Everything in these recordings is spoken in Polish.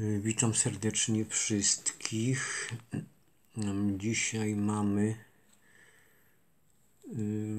Y, witam serdecznie wszystkich. Mm, dzisiaj mamy y,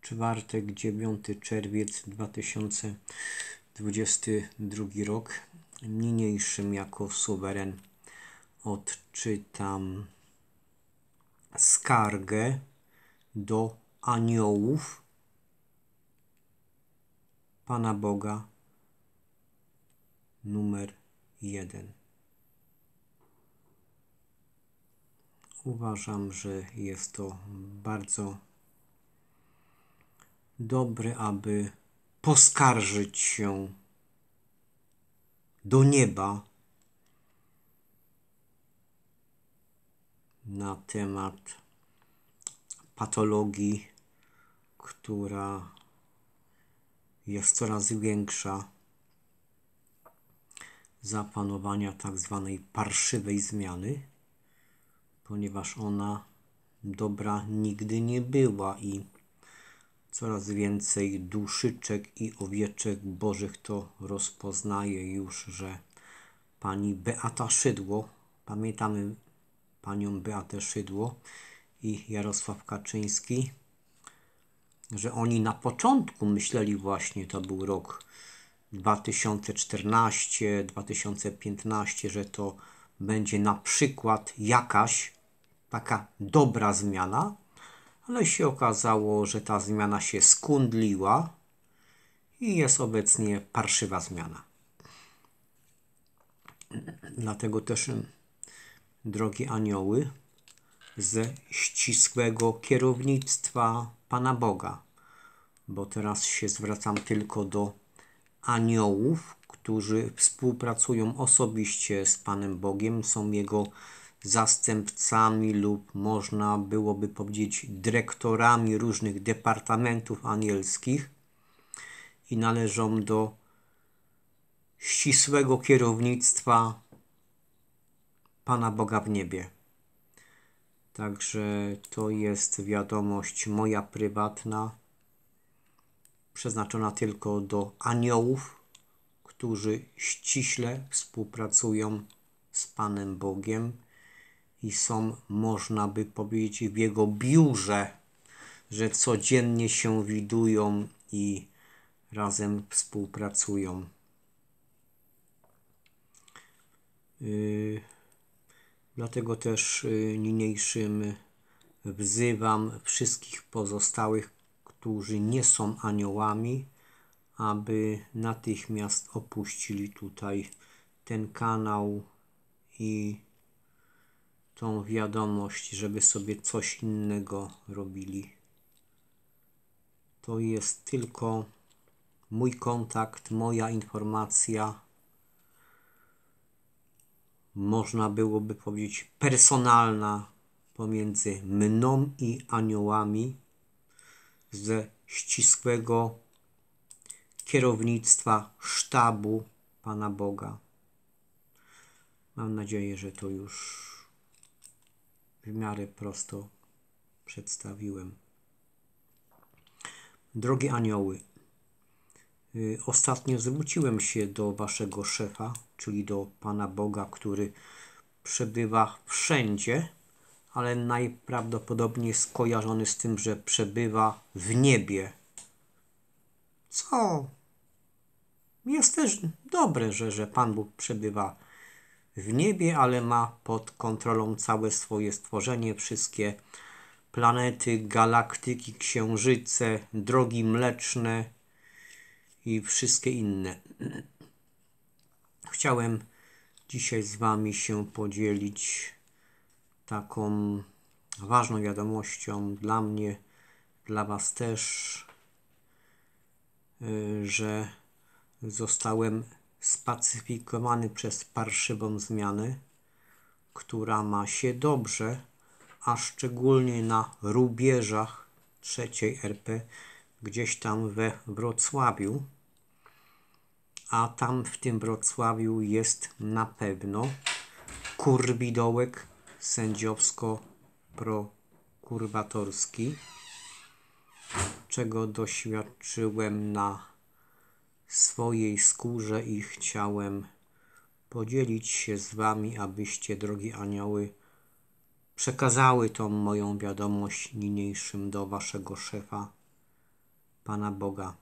czwartek, 9 czerwiec 2022 rok. Niniejszym jako suweren odczytam skargę do aniołów Pana Boga numer jeden. Uważam, że jest to bardzo dobre, aby poskarżyć się do nieba na temat patologii, która jest coraz większa zapanowania tak zwanej parszywej zmiany, ponieważ ona dobra nigdy nie była i coraz więcej duszyczek i owieczek bożych to rozpoznaje już, że pani Beata Szydło, pamiętamy panią Beatę Szydło i Jarosław Kaczyński, że oni na początku myśleli właśnie, to był rok 2014-2015, że to będzie na przykład jakaś taka dobra zmiana, ale się okazało, że ta zmiana się skundliła i jest obecnie parszywa zmiana. Dlatego też, drogie anioły, ze ścisłego kierownictwa Pana Boga, bo teraz się zwracam tylko do aniołów, którzy współpracują osobiście z Panem Bogiem, są Jego zastępcami lub można byłoby powiedzieć dyrektorami różnych departamentów anielskich i należą do ścisłego kierownictwa Pana Boga w niebie. Także to jest wiadomość moja prywatna przeznaczona tylko do aniołów, którzy ściśle współpracują z Panem Bogiem i są, można by powiedzieć, w Jego biurze, że codziennie się widują i razem współpracują. Y, dlatego też y, niniejszym wzywam wszystkich pozostałych którzy nie są aniołami, aby natychmiast opuścili tutaj ten kanał i tą wiadomość, żeby sobie coś innego robili. To jest tylko mój kontakt, moja informacja. Można byłoby powiedzieć personalna pomiędzy mną i aniołami ze ścisłego kierownictwa sztabu Pana Boga. Mam nadzieję, że to już w miarę prosto przedstawiłem. Drogie anioły, y, ostatnio zwróciłem się do waszego szefa, czyli do Pana Boga, który przebywa wszędzie ale najprawdopodobniej skojarzony z tym, że przebywa w niebie. Co jest też dobre, że, że Pan Bóg przebywa w niebie, ale ma pod kontrolą całe swoje stworzenie, wszystkie planety, galaktyki, księżyce, drogi mleczne i wszystkie inne. Chciałem dzisiaj z Wami się podzielić taką ważną wiadomością dla mnie, dla Was też, y, że zostałem spacyfikowany przez parszywą zmianę, która ma się dobrze, a szczególnie na rubieżach trzeciej RP, gdzieś tam we Wrocławiu. A tam w tym Wrocławiu jest na pewno kurwidołek sędziowsko-prokuratorski, czego doświadczyłem na swojej skórze i chciałem podzielić się z Wami, abyście, drogi anioły, przekazały tą moją wiadomość niniejszym do Waszego szefa, Pana Boga.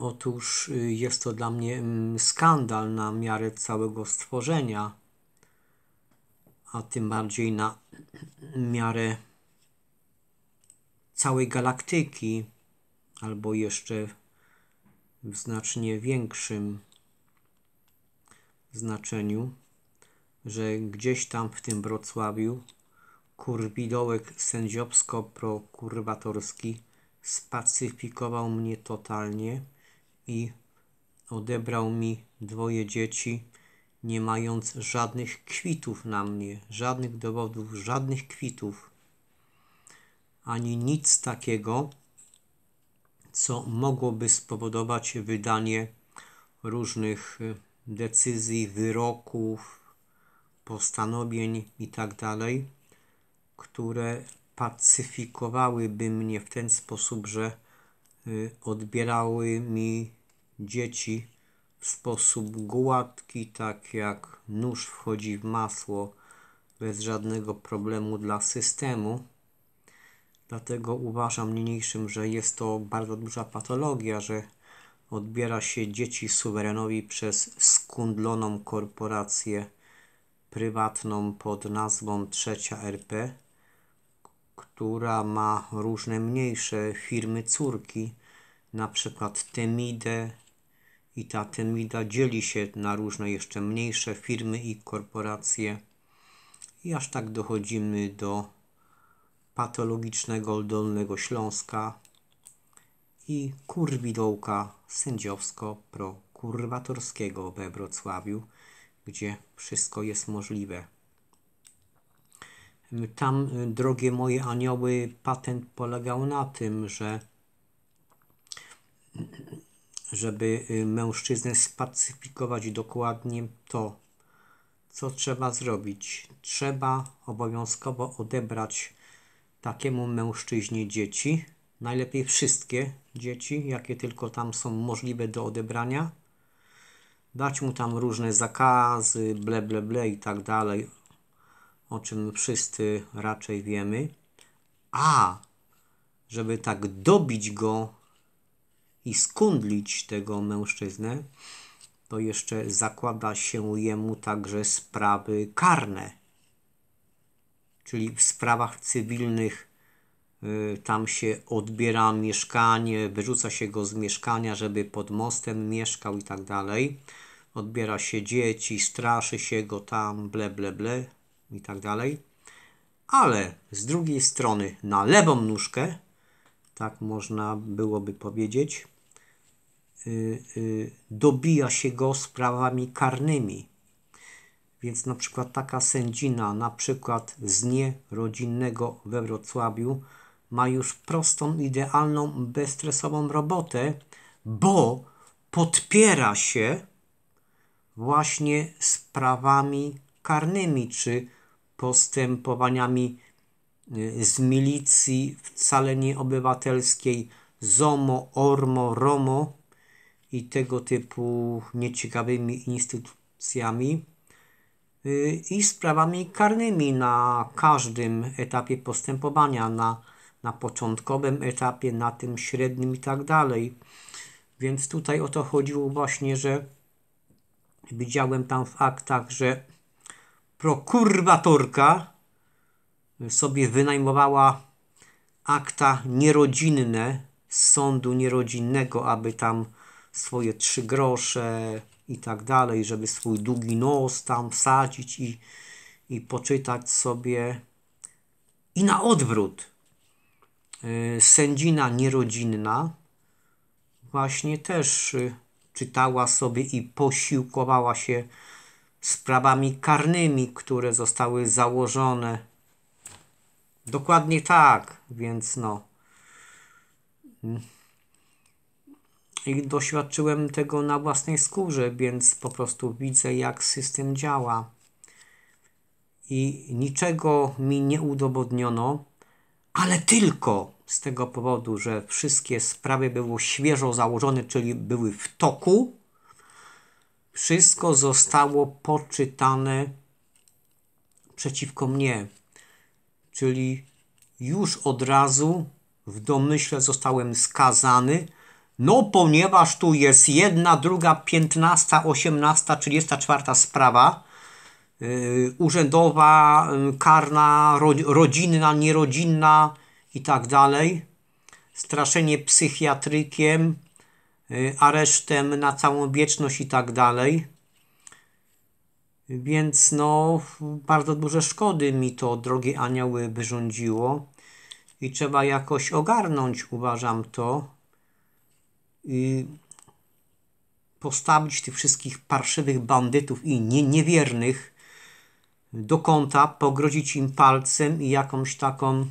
Otóż y, jest to dla mnie mm, skandal na miarę całego stworzenia, a tym bardziej na miarę całej galaktyki, albo jeszcze w znacznie większym znaczeniu, że gdzieś tam w tym Wrocławiu kurwidołek sędziowsko-prokurwatorski spacyfikował mnie totalnie i odebrał mi dwoje dzieci nie mając żadnych kwitów na mnie, żadnych dowodów, żadnych kwitów, ani nic takiego, co mogłoby spowodować wydanie różnych y, decyzji, wyroków, postanowień itd., tak które pacyfikowałyby mnie w ten sposób, że y, odbierały mi dzieci w sposób gładki, tak jak nóż wchodzi w masło bez żadnego problemu dla systemu. Dlatego uważam niniejszym, że jest to bardzo duża patologia, że odbiera się dzieci suwerenowi przez skundloną korporację prywatną pod nazwą Trzecia RP, która ma różne mniejsze firmy córki, na przykład Temide, i ta tymida dzieli się na różne jeszcze mniejsze firmy i korporacje i aż tak dochodzimy do patologicznego Dolnego Śląska i kurwidołka sędziowsko-prokurwatorskiego we Wrocławiu, gdzie wszystko jest możliwe. Tam, y, drogie moje anioły, patent polegał na tym, że żeby y, mężczyznę spacyfikować dokładnie to, co trzeba zrobić. Trzeba obowiązkowo odebrać takiemu mężczyźnie dzieci, najlepiej wszystkie dzieci, jakie tylko tam są możliwe do odebrania. Dać mu tam różne zakazy, ble, ble, ble i tak dalej, o czym wszyscy raczej wiemy. A, żeby tak dobić go i skundlić tego mężczyznę, to jeszcze zakłada się jemu także sprawy karne. Czyli w sprawach cywilnych y, tam się odbiera mieszkanie, wyrzuca się go z mieszkania, żeby pod mostem mieszkał i tak dalej. Odbiera się dzieci, straszy się go tam, ble, ble, ble i tak dalej. Ale z drugiej strony na lewą nóżkę, tak można byłoby powiedzieć, Y, y, dobija się go sprawami karnymi. Więc na przykład taka sędzina, na przykład z nierodzinnego we Wrocławiu, ma już prostą, idealną, bezstresową robotę, bo podpiera się właśnie sprawami karnymi czy postępowaniami y, z milicji wcale nie obywatelskiej ZOMO, ORMO, ROMO, i tego typu nieciekawymi instytucjami y, i sprawami karnymi na każdym etapie postępowania, na, na początkowym etapie, na tym średnim i tak dalej. Więc tutaj o to chodziło właśnie, że widziałem tam w aktach, że prokurwatorka sobie wynajmowała akta nierodzinne z sądu nierodzinnego, aby tam swoje trzy grosze i tak dalej, żeby swój długi nos tam wsadzić i, i poczytać sobie. I na odwrót. Y, sędzina nierodzinna właśnie też y, czytała sobie i posiłkowała się sprawami karnymi, które zostały założone. Dokładnie tak, więc no. I doświadczyłem tego na własnej skórze, więc po prostu widzę, jak system działa. I niczego mi nie udowodniono, ale tylko z tego powodu, że wszystkie sprawy były świeżo założone, czyli były w toku, wszystko zostało poczytane przeciwko mnie. Czyli już od razu w domyśle zostałem skazany no, ponieważ tu jest jedna, druga, piętnasta, osiemnasta, trzydziesta czwarta sprawa yy, urzędowa, yy, karna, ro, rodzinna, nierodzinna i tak dalej. Straszenie psychiatrykiem, yy, aresztem na całą wieczność i tak dalej. Więc no, bardzo duże szkody mi to, drogie anioły, wyrządziło. I trzeba jakoś ogarnąć, uważam to. Y, postawić tych wszystkich parszywych bandytów i nie, niewiernych do kąta, pogrozić im palcem i jakąś taką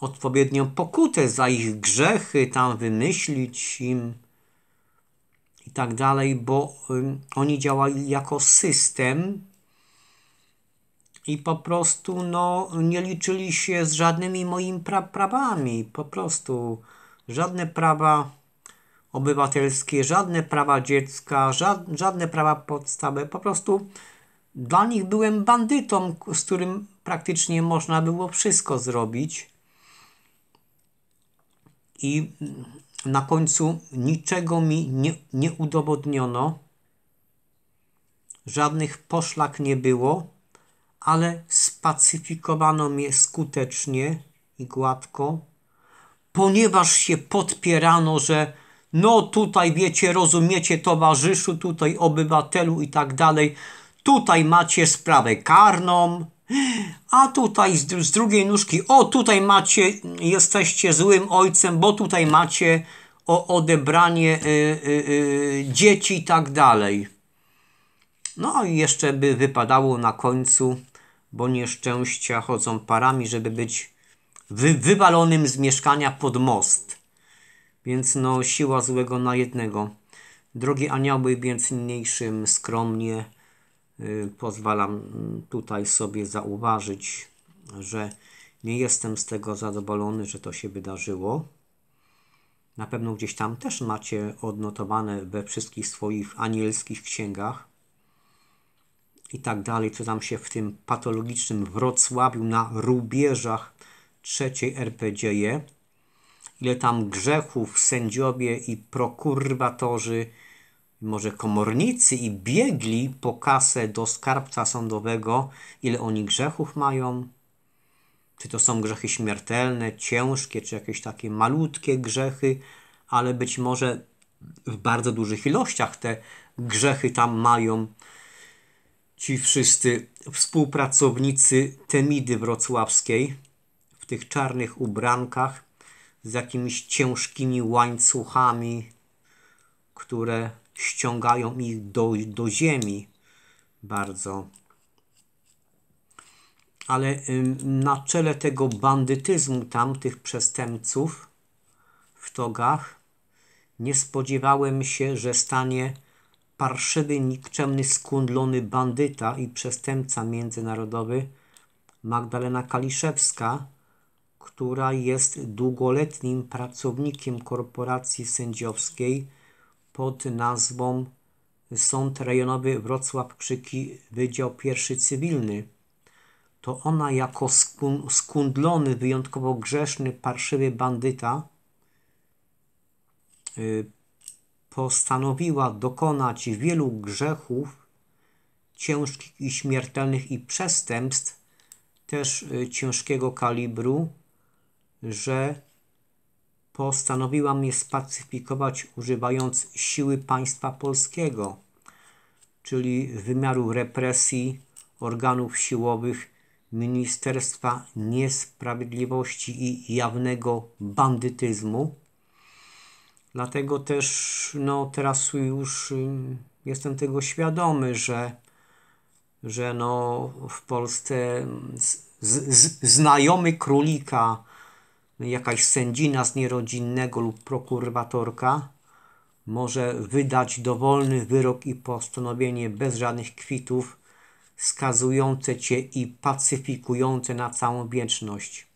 odpowiednią pokutę za ich grzechy, tam wymyślić im i tak dalej, bo oni działali jako system i po prostu no, nie liczyli się z żadnymi moimi pra prawami. Po prostu żadne prawa obywatelskie, żadne prawa dziecka, żadne prawa podstawowe. Po prostu dla nich byłem bandytą, z którym praktycznie można było wszystko zrobić. I na końcu niczego mi nie, nie udowodniono, żadnych poszlak nie było, ale spacyfikowano mnie skutecznie i gładko, ponieważ się podpierano, że no tutaj wiecie, rozumiecie, towarzyszu, tutaj obywatelu i tak dalej. Tutaj macie sprawę karną, a tutaj z, z, drugiej nóżki, o tutaj macie, jesteście złym ojcem, bo tutaj macie o odebranie y, y, y, dzieci i tak dalej. No i jeszcze by wypadało na końcu, bo nieszczęścia chodzą parami, żeby być wy, wywalonym z mieszkania pod most więc no siła złego na jednego. Drogi anioły, więc mniejszym skromnie y, pozwalam tutaj sobie zauważyć, że nie jestem z tego zadowolony, że to się wydarzyło. Na pewno gdzieś tam też macie odnotowane we wszystkich swoich anielskich księgach i tak dalej, co tam się w tym patologicznym Wrocławiu na rubieżach trzeciej dzieje? ile tam grzechów sędziowie i prokurbatorzy, może komornicy i biegli po kasę do skarbca sądowego, ile oni grzechów mają. Czy to są grzechy śmiertelne, ciężkie, czy jakieś takie malutkie grzechy, ale być może w bardzo dużych ilościach te grzechy tam mają ci wszyscy współpracownicy Temidy Wrocławskiej w tych czarnych ubrankach z jakimiś ciężkimi łańcuchami, które ściągają ich do, do ziemi bardzo. Ale na czele tego bandytyzmu tam, tych przestępców w togach, nie spodziewałem się, że stanie parszywy, nikczemny, skundlony bandyta i przestępca międzynarodowy Magdalena Kaliszewska, która jest długoletnim pracownikiem korporacji sędziowskiej pod nazwą Sąd Rejonowy Wrocław Krzyki Wydział Pierwszy Cywilny. To ona jako skundlony, wyjątkowo grzeszny, parszywy bandyta y, postanowiła dokonać wielu grzechów ciężkich i śmiertelnych i przestępstw też y, ciężkiego kalibru, że postanowiła mnie spacyfikować używając siły państwa polskiego, czyli wymiaru represji, organów siłowych, Ministerstwa Niesprawiedliwości i jawnego bandytyzmu. Dlatego też no, teraz już mm, jestem tego świadomy, że, że no, w Polsce z, z, znajomy królika jakaś sędzina z nierodzinnego lub prokuratorka może wydać dowolny wyrok i postanowienie bez żadnych kwitów, skazujące cię i pacyfikujące na całą wieczność.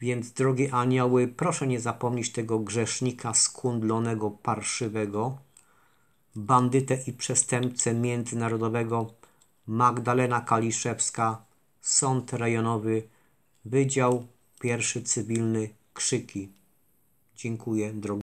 Więc, drogie anioły, proszę nie zapomnieć tego grzesznika skundlonego, parszywego, bandytę i przestępcę międzynarodowego Magdalena Kaliszewska, Sąd Rejonowy, Wydział Pierwszy cywilny krzyki. Dziękuję, drogi.